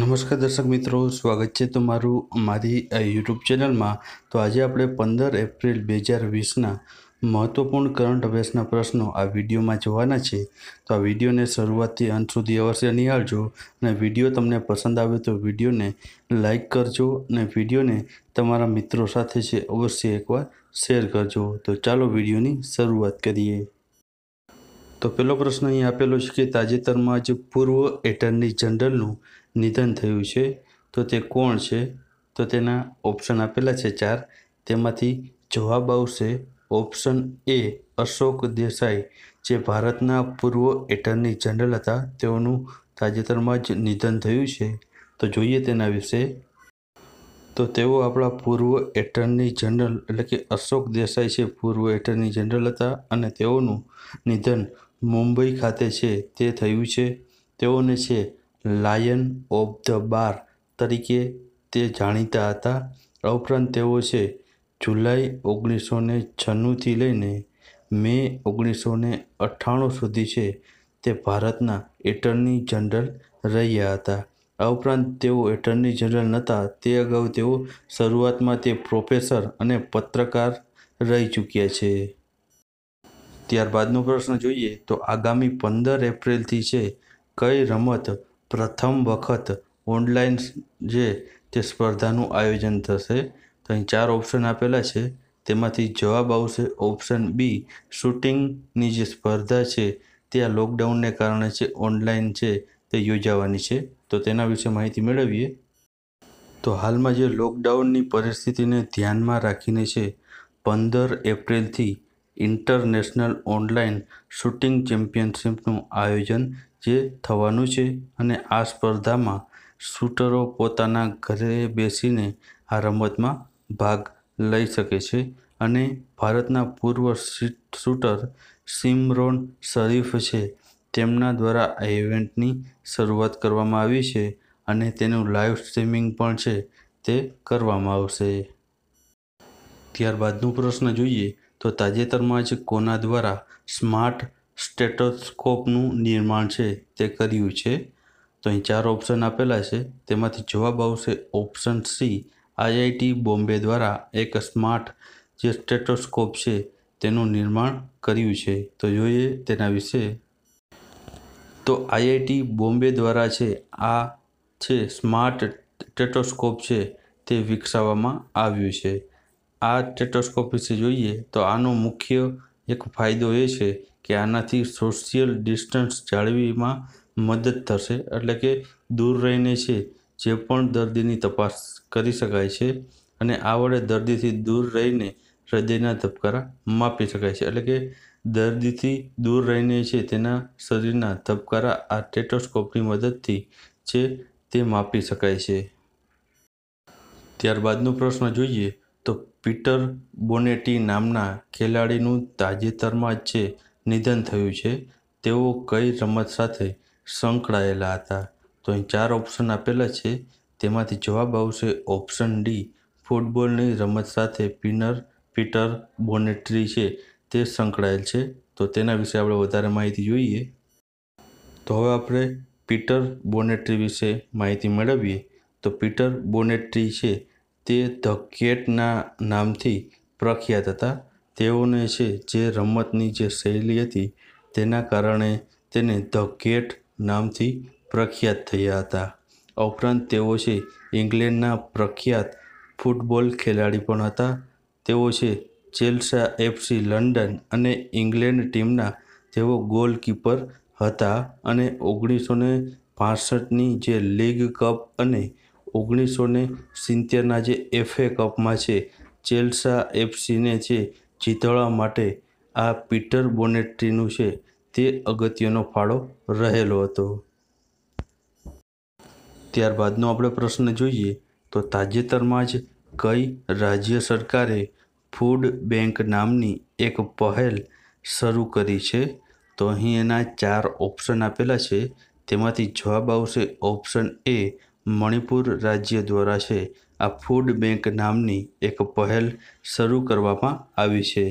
નમસ્કાર દર્શક મિત્રો સ્વાગત છે તમારું અમારી યુટ્યુબ ચેનલમાં તો આજે આપણે પંદર એપ્રિલ બે હજાર વીસના મહત્વપૂર્ણ કરંટ અફેર્સના પ્રશ્નો આ વિડીયોમાં જોવાના છે તો આ વિડીયોને શરૂઆતથી અંત સુધી અવશ્ય નિહાળજો અને વિડીયો તમને પસંદ આવે તો વિડીયોને લાઇક કરજો અને વિડીયોને તમારા મિત્રો સાથે છે અવશ્ય એકવાર શેર કરજો તો ચાલો વિડીયોની શરૂઆત કરીએ તો પહેલો પ્રશ્ન અહીં આપેલો છે કે તાજેતરમાં જ પૂર્વ એટર્ની જનરલનું નિધન થયું છે તો તે કોણ છે તો તેના ઓપ્શન આપેલા છે ચાર તેમાંથી જવાબ આવશે ઓપ્શન એ અશોક દેસાઈ જે ભારતના પૂર્વ એટર્ની જનરલ હતા તેઓનું તાજેતરમાં જ નિધન થયું છે તો જોઈએ તેના વિશે તો તેઓ આપણા પૂર્વ એટર્ની જનરલ એટલે કે અશોક દેસાઈ છે પૂર્વ એટર્ની જનરલ હતા અને તેઓનું નિધન મુંબઈ ખાતે છે તે થયું છે તેઓને છે લાયન ઓફ ધ બાર તરીકે તે જાણીતા હતા આ ઉપરાંત તેઓ છે જુલાઈ ઓગણીસો ને છન્નુંથી લઈને મે ઓગણીસો ને અઠ્ઠાણું સુધી છે તે ભારતના એટર્ની જનરલ રહ્યા હતા આ ઉપરાંત તેઓ એટર્ની જનરલ નહોતા તે અગાઉ તેઓ શરૂઆતમાં તે પ્રોફેસર અને પત્રકાર રહી ચૂક્યા છે ત્યારબાદનો પ્રશ્ન જોઈએ તો આગામી પંદર એપ્રિલથી છે કઈ રમત પ્રથમ વખત ઓનલાઈન જે તે સ્પર્ધાનું આયોજન થશે તો અહીં ચાર ઓપ્શન આપેલા છે તેમાંથી જવાબ આવશે ઓપ્શન બી શૂટિંગની જે સ્પર્ધા છે તે આ લોકડાઉનને કારણે છે ઓનલાઈન છે તે યોજાવાની છે તો તેના વિશે માહિતી મેળવીએ તો હાલમાં જે લોકડાઉનની પરિસ્થિતિને ધ્યાનમાં રાખીને છે પંદર એપ્રિલથી ઇન્ટરનેશનલ ઓનલાઈન શૂટિંગ ચેમ્પિયનશિપનું આયોજન જે થવાનું છે અને આ સ્પર્ધામાં શૂટરો પોતાના ઘરે બેસીને આ રમતમાં ભાગ લઈ શકે છે અને ભારતના પૂર્વ શૂટર સિમરોન શરીફ છે તેમના દ્વારા આ ઇવેન્ટની શરૂઆત કરવામાં આવી છે અને તેનું લાઈવ સ્ટ્રીમિંગ પણ છે તે કરવામાં આવશે ત્યારબાદનો પ્રશ્ન જોઈએ તો તાજેતરમાં જ કોના દ્વારા સ્માર્ટ સ્ટેટોસ્કોપનું નિર્માણ છે તે કર્યું છે તો અહીં ચાર ઓપ્શન આપેલા છે તેમાંથી જવાબ આવશે ઓપ્શન સી આઈઆઈટી બોમ્બે દ્વારા એક સ્માર્ટ જે સ્ટેટોસ્કોપ છે તેનું નિર્માણ કર્યું છે તો જોઈએ તેના વિશે તો આઈઆઈટી બોમ્બે દ્વારા છે આ છે સ્માર્ટ સ્ટેટોસ્કોપ છે તે વિકસાવવામાં આવ્યું છે આ ટેટોસ્કોપીથી જોઈએ તો આનો મુખ્ય એક ફાયદો એ છે કે આનાથી સોશિયલ ડિસ્ટન્સ જાળવીમાં મદદ થશે એટલે કે દૂર રહીને છે જે પણ દર્દીની તપાસ કરી શકાય છે અને આ વડે દર્દીથી દૂર રહીને હૃદયના ધબકારા માપી શકાય છે એટલે કે દર્દીથી દૂર રહીને છે તેના શરીરના ધબકારા આ ટેટોસ્કોપની મદદથી છે તે માપી શકાય છે ત્યારબાદનો પ્રશ્ન જોઈએ તો પીટર બોનેટી નામના ખેલાડીનું તાજેતરમાં જ જે નિધન થયું છે તેઓ કઈ રમત સાથે સંકળાયેલા હતા તો અહીં ચાર ઓપ્શન આપેલા છે તેમાંથી જવાબ આવશે ઓપ્શન ડી ફૂટબોલની રમત સાથે પિનર પીટર બોનેટ્રી છે તે સંકળાયેલ છે તો તેના વિશે આપણે વધારે માહિતી જોઈએ તો હવે આપણે પીટર બોનેટ્રી વિશે માહિતી મેળવીએ તો પીટર બોનેટ્રી છે તે ધ કેટના નામથી પ્રખ્યાત હતા તેઓને છે જે રમતની જે શૈલી હતી તેના કારણે તેને ધ કેટ નામથી પ્રખ્યાત થયા હતા ઉપરાંત તેઓ છે ઇંગ્લેન્ડના પ્રખ્યાત ફૂટબોલ ખેલાડી પણ હતા તેઓ છે ચેલ્સા એફસી લંડન અને ઇંગ્લેન્ડ ટીમના તેઓ ગોલકીપર હતા અને ઓગણીસો ને પાસઠની જે લીગ કપ અને ઓગણીસો ને સિત્તેરના જે એફએ કપમાં છે ચેલ્સા એફસીને જે જીતવા માટે આ પીટર બોનેટ્રીનું છે તે અગત્યનો ફાળો રહેલો હતો ત્યારબાદનો આપણે પ્રશ્ન જોઈએ તો તાજેતરમાં જ કઈ રાજ્ય સરકારે ફૂડ બેંક નામની એક પહેલ શરૂ કરી છે તો અહીં એના ચાર ઓપ્શન આપેલા છે તેમાંથી જવાબ આવશે ઓપ્શન એ મણિપુર રાજ્ય દ્વારા છે આ ફૂડ બેંક નામની એક પહેલ શરૂ કરવામાં આવી છે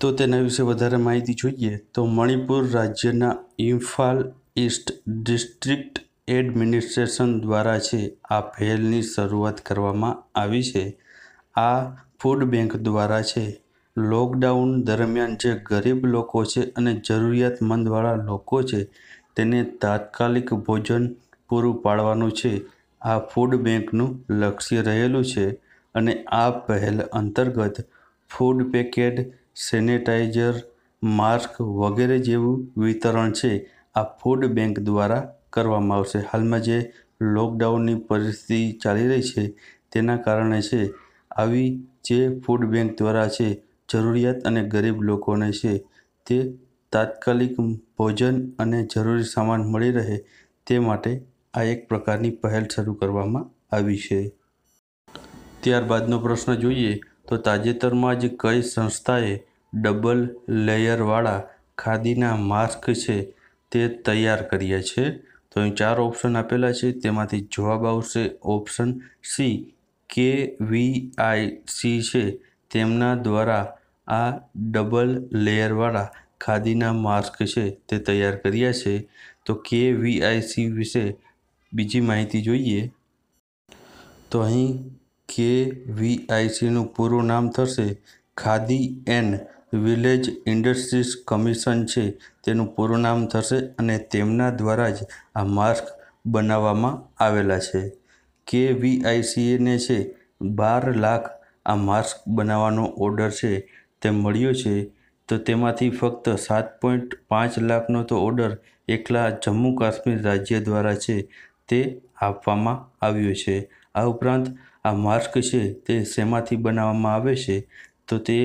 તો તેના વિશે વધારે માહિતી જોઈએ તો મણિપુર રાજ્યના ઇમ્ફાલ ઈસ્ટ ડિસ્ટ્રિક્ટ એડમિનિસ્ટ્રેશન દ્વારા છે આ પહેલની શરૂઆત કરવામાં આવી છે આ ફૂડ બેંક દ્વારા છે લોકડાઉન દરમિયાન જે ગરીબ લોકો છે અને જરૂરિયાતમંદવાળા લોકો છે તેને તાત્કાલિક ભોજન પૂરું પાડવાનું છે આ ફૂડ બેંકનું લક્ષ્ય રહેલું છે અને આ પહેલ અંતર્ગત ફૂડ પેકેટ સેનેટાઇઝર માસ્ક વગેરે જેવું વિતરણ છે આ ફૂડ બેંક દ્વારા કરવામાં આવશે હાલમાં જે લોકડાઉનની પરિસ્થિતિ ચાલી રહી છે તેના કારણે છે આવી જે ફૂડ બેંક દ્વારા છે જરૂરિયાત અને ગરીબ લોકોને છે તે તાત્કાલિક ભોજન અને જરૂરી સામાન મળી રહે તે માટે આ એક પ્રકારની પહેલ શરૂ કરવામાં આવી છે ત્યારબાદનો પ્રશ્ન જોઈએ તો તાજેતરમાં જ કઈ સંસ્થાએ ડબલ લેયરવાળા ખાદીના માસ્ક છે તે તૈયાર કર્યા છે તો અહીં ચાર ઓપ્શન આપેલા છે તેમાંથી જવાબ આવશે ઓપ્શન સી કે વી આઈ સી છે તેમના દ્વારા આ ડબલ લેયરવાળા ખાદીના માસ્ક છે તે તૈયાર કર્યા છે તો કે સી વિશે બીજી માહિતી જોઈએ તો અહીં કે વીઆઈસીનું પૂરું નામ થશે Khadi and village industries commission છે તેનું પૂરું નામ થશે અને તેમના દ્વારા જ આ માસ્ક બનાવવામાં આવેલા છે કે વીઆઈસીએને છે બાર લાખ આ માસ્ક બનાવવાનો ઓર્ડર છે તે મળ્યો છે તો તેમાંથી ફક્ત સાત પોઈન્ટ પાંચ લાખનો તો ઓર્ડર એકલા જમ્મુ કાશ્મીર રાજ્ય દ્વારા છે તે આપવામાં આવ્યું છે આ ઉપરાંત આ માસ્ક છે તે શેમાંથી બનાવવામાં આવે છે તો તે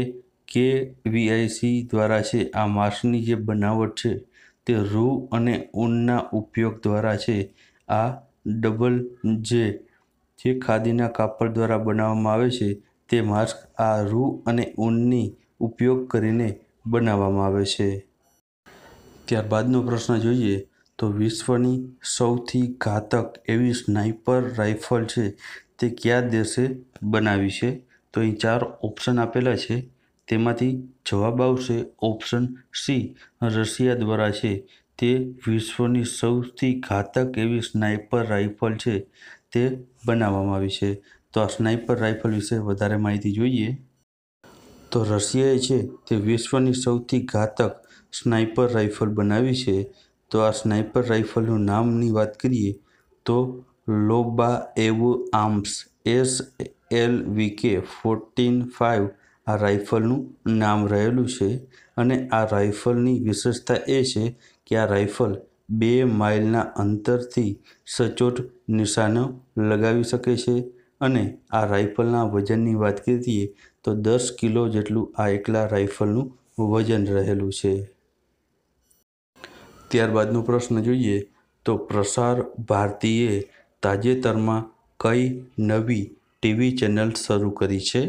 કે વીઆઈસી દ્વારા છે આ માસ્કની જે બનાવટ છે તે રૂ અને ઊનના ઉપયોગ દ્વારા છે આ ડબલ જે જે ખાદીના કાપડ દ્વારા બનાવવામાં આવે છે તે માસ્ક આ રૂ અને ઊનની ઉપયોગ કરીને બનાવવામાં આવે છે ત્યારબાદનો પ્રશ્ન જોઈએ તો વિશ્વની સૌથી ઘાતક એવી સ્નાઈપર રાઇફલ છે તે કયા દેશે બનાવી છે તો અહીં ચાર ઓપ્શન આપેલા છે તેમાંથી જવાબ આવશે ઓપ્શન સી રશિયા દ્વારા છે તે વિશ્વની સૌથી ઘાતક એવી સ્નાઈપર રાઇફલ છે તે બનાવવામાં આવી છે તો આ સ્નાઈપર રાઇફલ વિશે વધારે માહિતી જોઈએ તો રશિયાએ છે તે વિશ્વની સૌથી ઘાતક સ્નાઈપર રાઇફલ બનાવી છે તો આ સ્નાઇપર રાઇફલનું નામની વાત કરીએ તો લોબા એવો આર્મ્સ એસ એલ વી કે ફોર્ટીન ફાઇવ આ રાઇફલનું નામ રહેલું છે અને આ રાઇફલની વિશેષતા એ છે કે આ રાઇફલ બે માઇલના અંતરથી સચોટ નિશાનો લગાવી શકે છે અને આ રાઇફલના વજનની વાત કરીએ તો દસ કિલો જેટલું આ એકલા રાઇફલનું વજન રહેલું છે ત્યારબાદનો પ્રશ્ન જોઈએ તો પ્રસાર ભારતીએ તાજેતરમાં કઈ નવી ટીવી ચેનલ શરૂ કરી છે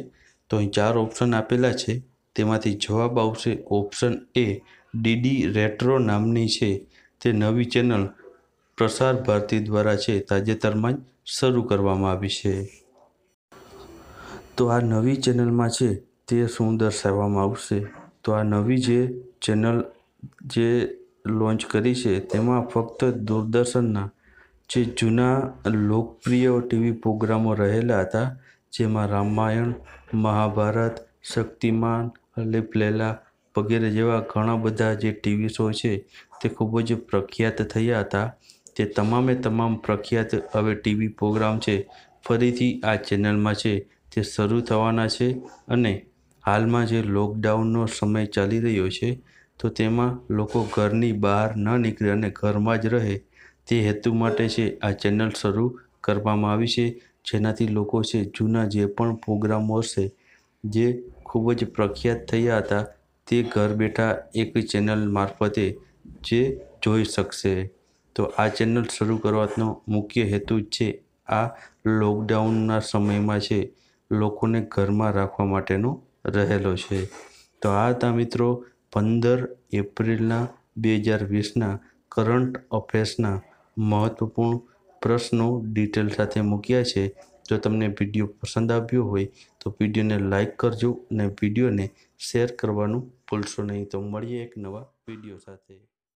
તો અહીં ચાર ઓપ્શન આપેલા છે તેમાંથી જવાબ આવશે ઓપ્શન એ ડીડી રેટ્રો નામની છે તે નવી ચેનલ પ્રસાર ભારતી દ્વારા છે તાજેતરમાં જ શરૂ કરવામાં આવી છે તો આ નવી ચેનલમાં છે તે શું દર્શાવવામાં આવશે તો આ નવી જે ચેનલ જે લોન્ચ કરી છે તેમાં ફક્ત દૂરદર્શનના જે જૂના લોકપ્રિય ટીવી પ્રોગ્રામો રહેલા હતા જેમાં રામાયણ મહાભારત શક્તિમાન હલીફ વગેરે જેવા ઘણા બધા જે ટીવી શો છે તે ખૂબ જ પ્રખ્યાત થયા હતા તે તમામે તમામ પ્રખ્યાત હવે ટીવી પ્રોગ્રામ છે ફરીથી આ ચેનલમાં છે તે શરૂ થવાના છે અને હાલમાં જે લોકડાઉનનો સમય ચાલી રહ્યો છે તો તેમાં લોકો ઘરની બહાર ન નીકળે અને ઘરમાં જ રહે તે હેતુ માટે છે આ ચેનલ શરૂ કરવામાં આવી છે જેનાથી લોકો છે જૂના જે પણ પ્રોગ્રામો હશે જે ખૂબ જ પ્રખ્યાત થયા હતા તે ઘર બેઠા એક ચેનલ મારફતે જે જોઈ શકશે તો આ ચેનલ શરૂ કરવાનો મુખ્ય હેતુ છે આ લોકડાઉનના સમયમાં છે લોકોને ઘરમાં રાખવા માટેનો રહેલો છે તો આ હતા મિત્રો પંદર એપ્રિલના બે હજાર વીસના કરંટ અફેર્સના મહત્ત્વપૂર્ણ પ્રશ્નો ડિટેલ સાથે મૂક્યા છે જો તમને વિડીયો પસંદ આવ્યો હોય તો વિડીયોને લાઇક કરજો અને વિડીયોને શેર કરવાનું ભૂલશો નહીં તો મળીએ એક નવા વિડીયો સાથે